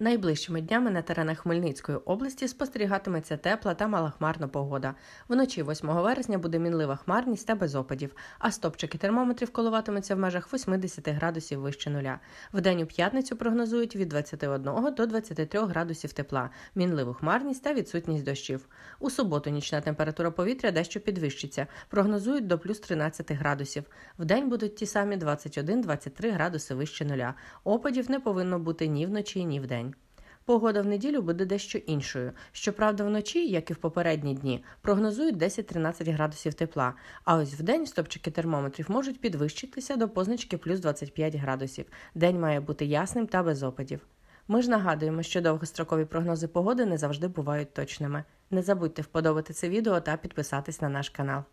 Найближчими днями на теренах Хмельницької області спостерігатиметься тепла та малахмарна погода. Вночі 8 вересня буде мінлива хмарність та без опадів, а стопчики термометрів коливатимуться в межах 80 градусів вище нуля. В день у п'ятницю прогнозують від 21 до 23 градусів тепла, мінливу хмарність та відсутність дощів. У суботу нічна температура повітря дещо підвищиться, прогнозують до плюс 13 градусів. В день будуть ті самі 21-23 градуси вище нуля. Опадів не повинно бути ні вночі, ні в день. Погода в неділю буде дещо іншою. Щоправда, вночі, як і в попередні дні, прогнозують 10-13 градусів тепла. А ось в день стопчики термометрів можуть підвищитися до позначки плюс 25 градусів. День має бути ясним та без опадів. Ми ж нагадуємо, що довгострокові прогнози погоди не завжди бувають точними. Не забудьте вподобати це відео та підписатись на наш канал.